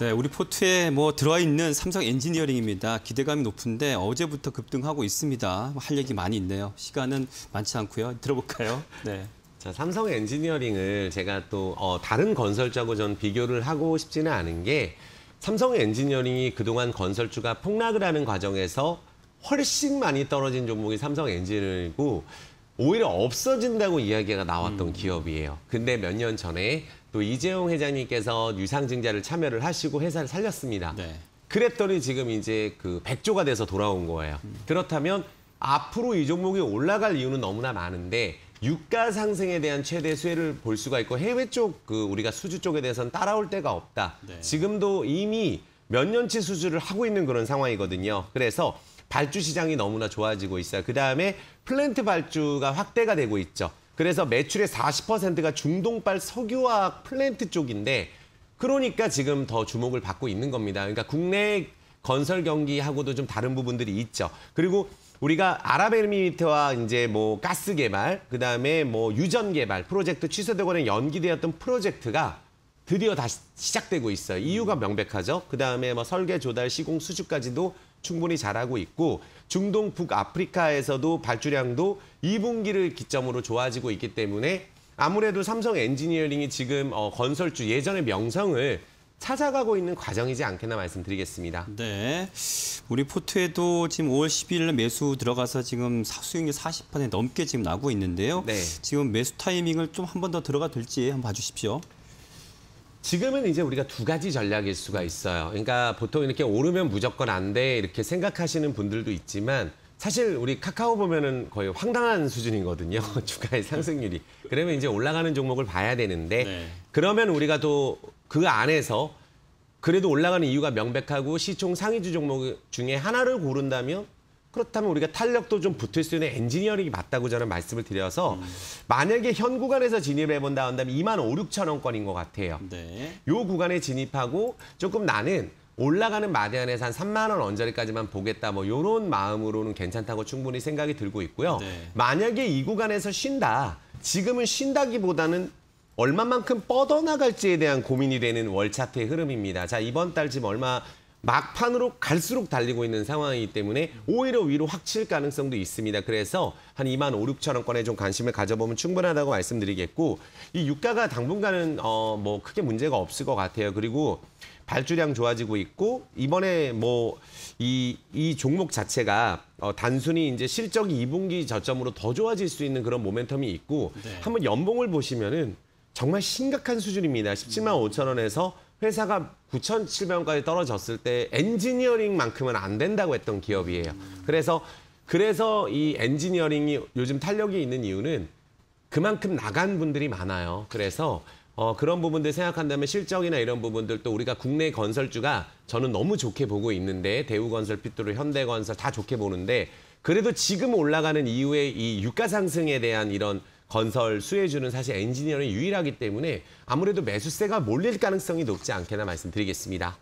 네, 우리 포트에 뭐 들어있는 와 삼성 엔지니어링입니다. 기대감이 높은데 어제부터 급등하고 있습니다. 할 얘기 많이 있네요. 시간은 많지 않고요. 들어볼까요? 네. 자, 삼성 엔지니어링을 제가 또 어, 다른 건설주하고 전 비교를 하고 싶지는 않은 게 삼성 엔지니어링이 그동안 건설주가 폭락을 하는 과정에서 훨씬 많이 떨어진 종목이 삼성 엔지니어링이고 오히려 없어진다고 이야기가 나왔던 음. 기업이에요. 근데 몇 년 전에 또 이재용 회장님께서 유상증자를 참여를 하시고 회사를 살렸습니다. 네. 그랬더니 지금 이제 그백조가 돼서 돌아온 거예요. 음. 그렇다면 앞으로 이 종목이 올라갈 이유는 너무나 많은데 유가 상승에 대한 최대 수혜를 볼 수가 있고 해외 쪽 그 우리가 수주 쪽에 대해서는 따라올 데가 없다. 네. 지금도 이미 몇 년치 수주를 하고 있는 그런 상황이거든요. 그래서 발주 시장이 너무나 좋아지고 있어요. 그다음에 플랜트 발주가 확대가 되고 있죠. 그래서 매출의 40%가 중동발 석유화학 플랜트 쪽인데 그러니까 지금 더 주목을 받고 있는 겁니다. 그러니까 국내 건설 경기하고도 좀 다른 부분들이 있죠. 그리고 우리가 아랍에미리트와 이제 뭐 가스 개발, 그다음에 뭐 유전 개발 프로젝트 취소되거나 연기되었던 프로젝트가 드디어 다시 시작되고 있어요. 이유가 명백하죠. 그다음에 뭐 설계, 조달, 시공, 수주까지도 충분히 잘하고 있고 중동 북아프리카에서도 발주량도 2분기를 기점으로 좋아지고 있기 때문에 아무래도 삼성 엔지니어링이 지금 어, 건설주 예전의 명성을 찾아가고 있는 과정이지 않겠나 말씀드리겠습니다. 네. 우리 포트에도 지금 5월 11일 매수 들어가서 지금 수익률 40% 넘게 지금 나고 있는데요. 네. 지금 매수 타이밍을 좀 한 번 더 들어가 될지 한번 봐주십시오. 지금은 이제 우리가 두 가지 전략일 수가 있어요. 그러니까 보통 이렇게 오르면 무조건 안 돼 이렇게 생각하시는 분들도 있지만 사실 우리 카카오 보면은 거의 황당한 수준이거든요. 주가의 상승률이. 그러면 이제 올라가는 종목을 봐야 되는데 네. 그러면 우리가 또 그 안에서 그래도 올라가는 이유가 명백하고 시총 상위주 종목 중에 하나를 고른다면 그렇다면 우리가 탄력도 좀 붙을 수 있는 엔지니어링이 맞다고 저는 말씀을 드려서 음. 만약에 현 구간에서 진입해본다 한다면 2만 5, 6천 원권인 것 같아요. 네. 요 구간에 진입하고 조금 나는 올라가는 마대안에서한 3만 원 언저리까지만 보겠다 뭐 요런 마음으로는 괜찮다고 충분히 생각이 들고 있고요. 네. 만약에 이 구간에서 쉰다. 지금은 쉰다기보다는 얼마만큼 뻗어나갈지에 대한 고민이 되는 월차트의 흐름입니다. 자 이번 달 지금 얼마 막판으로 갈수록 달리고 있는 상황이기 때문에 오히려 위로 확칠 가능성도 있습니다. 그래서 한 2만 5, 6천 원권에 좀 관심을 가져보면 충분하다고 말씀드리겠고 이 유가가 당분간은 어뭐 크게 문제가 없을 것 같아요. 그리고 발주량 좋아지고 있고 이번에 뭐이이 이 종목 자체가 어 단순히 이제 실적이 2분기 저점으로 더 좋아질 수 있는 그런 모멘텀이 있고 네. 한번 연봉을 보시면은 정말 심각한 수준입니다. 17만 5천 원에서 회사가 9,700원까지 떨어졌을 때 엔지니어링만큼은 안 된다고 했던 기업이에요. 그래서 그래서 이 엔지니어링이 요즘 탄력이 있는 이유는 그만큼 나간 분들이 많아요. 그래서 어, 그런 부분들 생각한다면 실적이나 이런 부분들 도 우리가 국내 건설주가 저는 너무 좋게 보고 있는데 대우건설, 핏도로, 현대건설 다 좋게 보는데 그래도 지금 올라가는 이후에 이 유가 상승에 대한 이런 건설 수혜주는 사실 엔지니어링 유일하기 때문에 아무래도 매수세가 몰릴 가능성이 높지 않게나 말씀드리겠습니다.